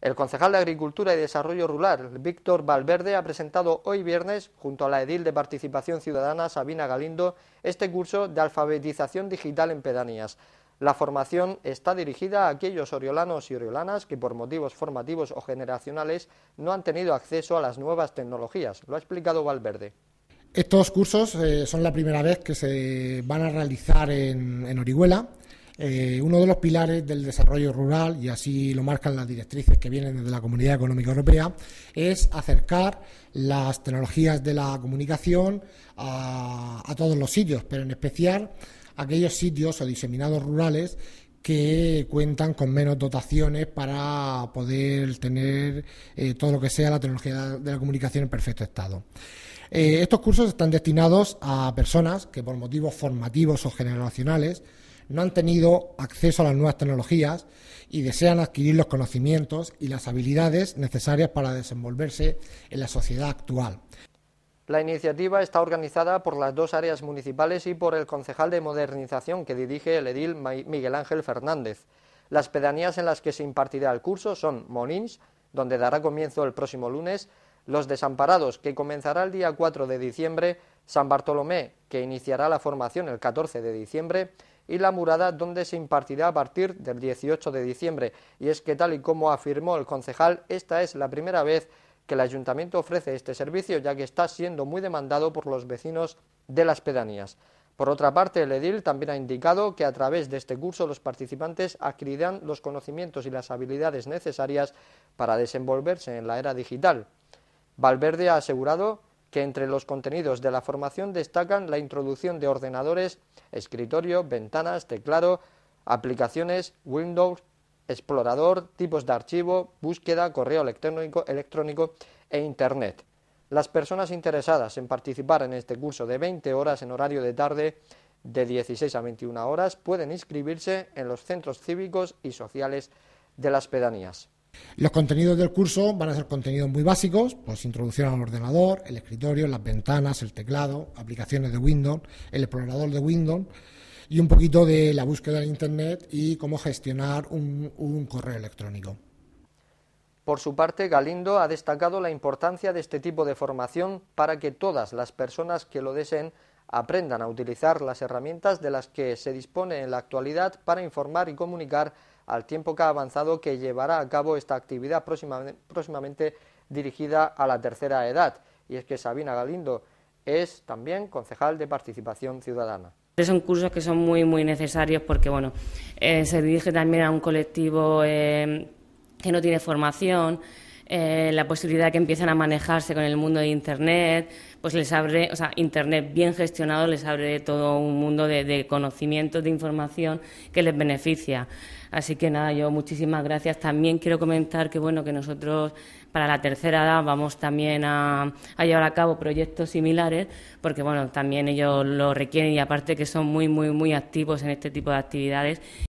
El concejal de Agricultura y Desarrollo Rural, Víctor Valverde, ha presentado hoy viernes, junto a la edil de Participación Ciudadana, Sabina Galindo, este curso de alfabetización digital en pedanías. La formación está dirigida a aquellos oriolanos y oriolanas que por motivos formativos o generacionales no han tenido acceso a las nuevas tecnologías, lo ha explicado Valverde. Estos cursos eh, son la primera vez que se van a realizar en Orihuela eh, uno de los pilares del desarrollo rural, y así lo marcan las directrices que vienen desde la Comunidad Económica Europea, es acercar las tecnologías de la comunicación a, todos los sitios, pero en especial aquellos sitios o diseminados rurales que cuentan con menos dotaciones para poder tener eh, todo lo que sea la tecnología de la comunicación en perfecto estado. Eh, estos cursos están destinados a personas que por motivos formativos o generacionales no han tenido acceso a las nuevas tecnologías y desean adquirir los conocimientos y las habilidades necesarias para desenvolverse en la sociedad actual. La iniciativa está organizada por las dos áreas municipales y por el concejal de modernización que dirige el edil Miguel Ángel Fernández. Las pedanías en las que se impartirá el curso son Monins, donde dará comienzo el próximo lunes, Los Desamparados, que comenzará el día 4 de diciembre, San Bartolomé, que iniciará la formación el 14 de diciembre, y la Murada, donde se impartirá a partir del 18 de diciembre. Y es que, tal y como afirmó el concejal, esta es la primera vez que el ayuntamiento ofrece este servicio, ya que está siendo muy demandado por los vecinos de las pedanías. Por otra parte, el edil también ha indicado que a través de este curso los participantes adquirirán los conocimientos y las habilidades necesarias para desenvolverse en la era digital. Valverde ha asegurado que entre los contenidos de la formación destacan la introducción de ordenadores, escritorio, ventanas, teclado, aplicaciones, Windows, explorador, tipos de archivo, búsqueda, correo electrónico, electrónico e Internet. Las personas interesadas en participar en este curso de 20 horas en horario de tarde de 16 a 21 horas pueden inscribirse en los centros cívicos y sociales de las pedanías. Los contenidos del curso van a ser contenidos muy básicos, pues introducción al ordenador, el escritorio, las ventanas, el teclado, aplicaciones de Windows, el explorador de Windows y un poquito de la búsqueda en Internet y cómo gestionar un, un correo electrónico. Por su parte, Galindo ha destacado la importancia de este tipo de formación para que todas las personas que lo deseen aprendan a utilizar las herramientas de las que se dispone en la actualidad para informar y comunicar al tiempo que ha avanzado que llevará a cabo esta actividad próximamente, dirigida a la tercera edad. Y es que Sabina Galindo es también concejal de Participación Ciudadana. Son cursos que son muy, muy necesarios porque, bueno, eh, se dirige también a un colectivo eh, que no tiene formación, eh, la posibilidad de que empiecen a manejarse con el mundo de Internet, pues les abre, o sea, Internet bien gestionado les abre todo un mundo de, conocimientos, de información que les beneficia. Así que nada, yo muchísimas gracias. También quiero comentar que bueno que nosotros para la tercera edad vamos también a, llevar a cabo proyectos similares, porque bueno, también ellos lo requieren y aparte que son muy, muy, muy activos en este tipo de actividades